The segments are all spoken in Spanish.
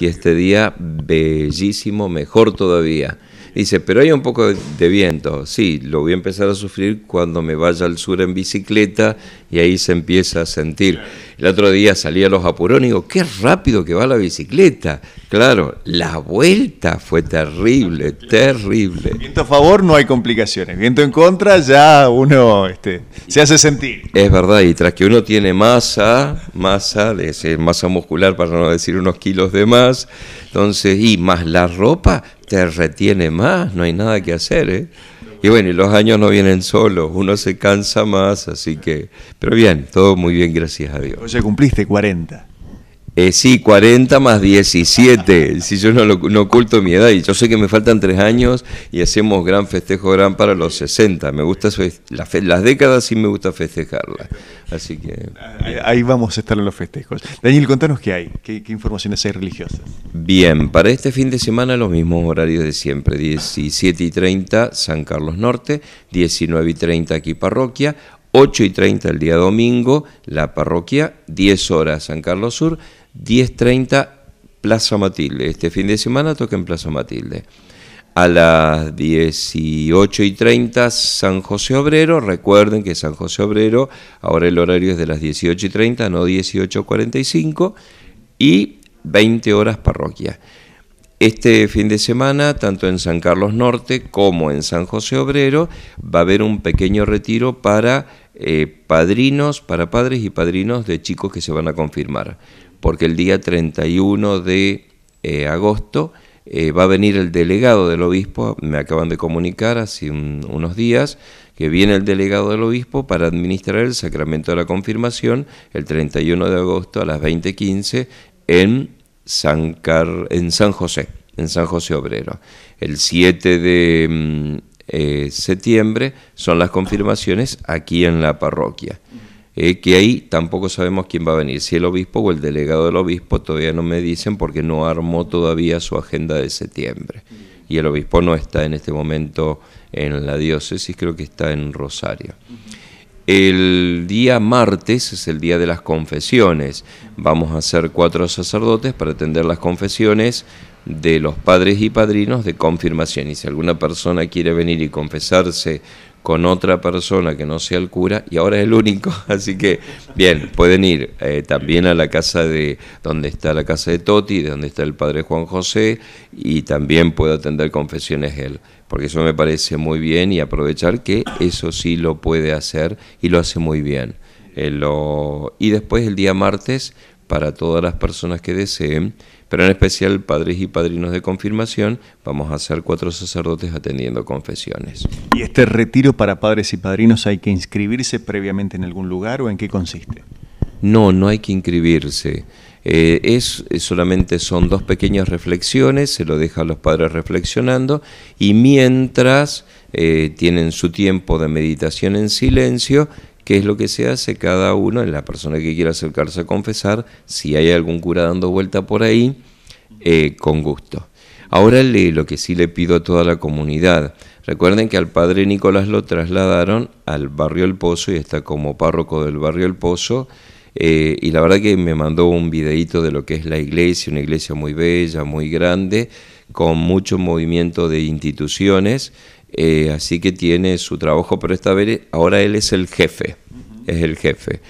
y este día bellísimo, mejor todavía. Dice, pero hay un poco de viento. Sí, lo voy a empezar a sufrir cuando me vaya al sur en bicicleta y ahí se empieza a sentir. El otro día salí a los apurón y digo, qué rápido que va la bicicleta. Claro, la vuelta fue terrible, terrible. Viento a favor, no hay complicaciones. Viento en contra, ya uno este, se hace sentir. Es verdad, y tras que uno tiene masa, masa, masa muscular para no decir unos kilos de más, entonces, y más la ropa, te retiene más, no hay nada que hacer. ¿eh? Y bueno, y los años no vienen solos, uno se cansa más, así que... Pero bien, todo muy bien, gracias a Dios. Oye, cumpliste 40. Eh, sí, 40 más 17. Si yo no, oculto mi edad y yo sé que me faltan tres años y hacemos gran festejo gran para los 60. Me gusta las décadas sí me gusta festejarlas. Así que ahí, vamos a estar en los festejos. Daniel, contanos qué hay, qué, qué informaciones hay religiosas. Bien, para este fin de semana los mismos horarios de siempre: 17 y 30 San Carlos Norte, 19 y 30 aquí Parroquia, 8 y 30 el día domingo la Parroquia, 10 horas San Carlos Sur. 10.30 Plaza Matilde. Este fin de semana toca en Plaza Matilde. A las 18 y San José Obrero. Recuerden que San José Obrero, ahora el horario es de las 18.30, y no 18.45. Y 20 horas parroquia. Este fin de semana, tanto en San Carlos Norte como en San José Obrero, va a haber un pequeño retiro para eh, padrinos para padres y padrinos de chicos que se van a confirmar, porque el día 31 de eh, agosto eh, va a venir el delegado del obispo, me acaban de comunicar hace unos días, que viene el delegado del obispo para administrar el sacramento de la confirmación el 31 de agosto a las 20.15 en San, en San José, en San José Obrero. El 7 de mm, eh, septiembre son las confirmaciones aquí en la parroquia. Eh, que ahí tampoco sabemos quién va a venir, si el obispo o el delegado del obispo, todavía no me dicen porque no armó todavía su agenda de septiembre. Y el obispo no está en este momento en la diócesis, creo que está en Rosario. El día martes es el día de las confesiones. Vamos a ser cuatro sacerdotes para atender las confesiones de los padres y padrinos de confirmación. Y si alguna persona quiere venir y confesarse con otra persona que no sea el cura, y ahora es el único, así que bien, pueden ir eh, también a la casa de donde está la casa de Toti, de donde está el padre Juan José, y también puede atender confesiones él, porque eso me parece muy bien y aprovechar que eso sí lo puede hacer y lo hace muy bien. Eh, y después el día martes para todas las personas que deseen, pero en especial padres y padrinos de confirmación, vamos a hacer cuatro sacerdotes atendiendo confesiones. ¿Y este retiro para padres y padrinos hay que inscribirse previamente en algún lugar o en qué consiste? No, no hay que inscribirse. Eh, es, solamente son dos pequeñas reflexiones, se lo deja a los padres reflexionando y mientras eh, tienen su tiempo de meditación en silencio, qué es lo que se hace cada uno, en la persona que quiera acercarse a confesar, si hay algún cura dando vuelta por ahí, eh, con gusto. Ahora le, lo que sí le pido a toda la comunidad, recuerden que al padre Nicolás lo trasladaron al barrio El Pozo y está como párroco del barrio El Pozo. Eh, y la verdad que me mandó un videíto de lo que es la iglesia, una iglesia muy bella, muy grande, con mucho movimiento de instituciones eh, así que tiene su trabajo, pero esta vez ahora él es el jefe, es el jefe.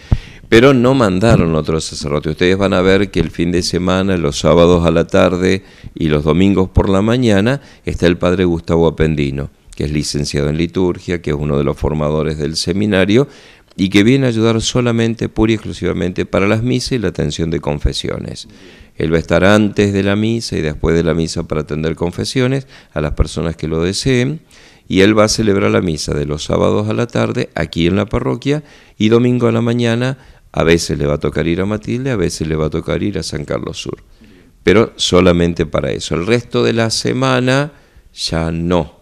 Pero no mandaron otro sacerdote. Ustedes van a ver que el fin de semana, los sábados a la tarde y los domingos por la mañana, está el padre Gustavo Apendino, que es licenciado en liturgia, que es uno de los formadores del seminario y que viene a ayudar solamente, pura y exclusivamente para las misas y la atención de confesiones. Él va a estar antes de la misa y después de la misa para atender confesiones a las personas que lo deseen. Y él va a celebrar la misa de los sábados a la tarde aquí en la parroquia y domingo a la mañana a veces le va a tocar ir a Matilde, a veces le va a tocar ir a San Carlos Sur. Pero solamente para eso. El resto de la semana ya no.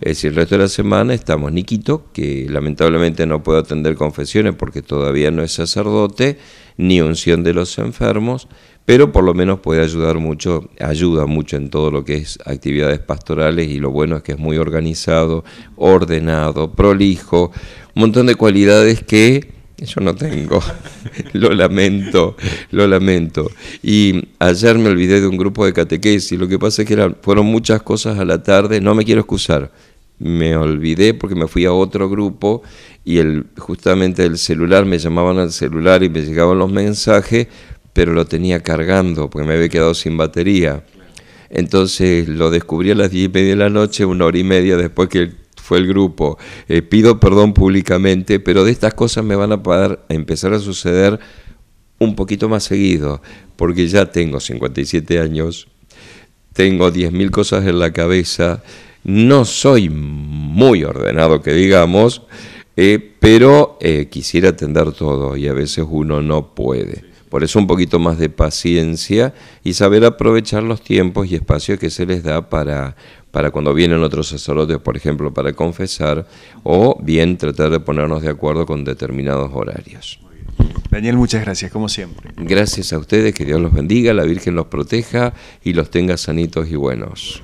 Es decir, el resto de la semana estamos Nikito, que lamentablemente no puede atender confesiones porque todavía no es sacerdote, ni unción de los enfermos, pero por lo menos puede ayudar mucho, ayuda mucho en todo lo que es actividades pastorales y lo bueno es que es muy organizado, ordenado, prolijo, un montón de cualidades que yo no tengo, lo lamento, lo lamento. Y ayer me olvidé de un grupo de catequesis, lo que pasa es que fueron muchas cosas a la tarde, no me quiero excusar, me olvidé porque me fui a otro grupo y el, justamente el celular, me llamaban al celular y me llegaban los mensajes, pero lo tenía cargando porque me había quedado sin batería. Entonces lo descubrí a las diez y media de la noche, una hora y media después que fue el grupo. Eh, pido perdón públicamente, pero de estas cosas me van a, a empezar a suceder un poquito más seguido, porque ya tengo 57 años, tengo 10.000 cosas en la cabeza, no soy muy ordenado, que digamos, eh, pero eh, quisiera atender todo y a veces uno no puede. Por eso un poquito más de paciencia y saber aprovechar los tiempos y espacios que se les da para, para cuando vienen otros sacerdotes, por ejemplo, para confesar, o bien tratar de ponernos de acuerdo con determinados horarios. Daniel, muchas gracias, como siempre. Gracias a ustedes, que Dios los bendiga, la Virgen los proteja y los tenga sanitos y buenos.